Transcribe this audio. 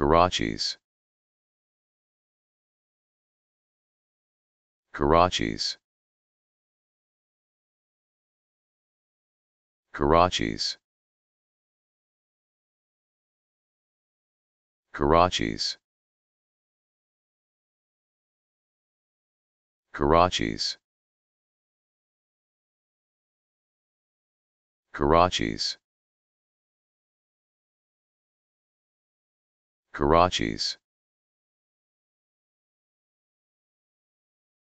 Karachis. Karachis. Karachis. Karachis. Karachis. Karachis. Karachis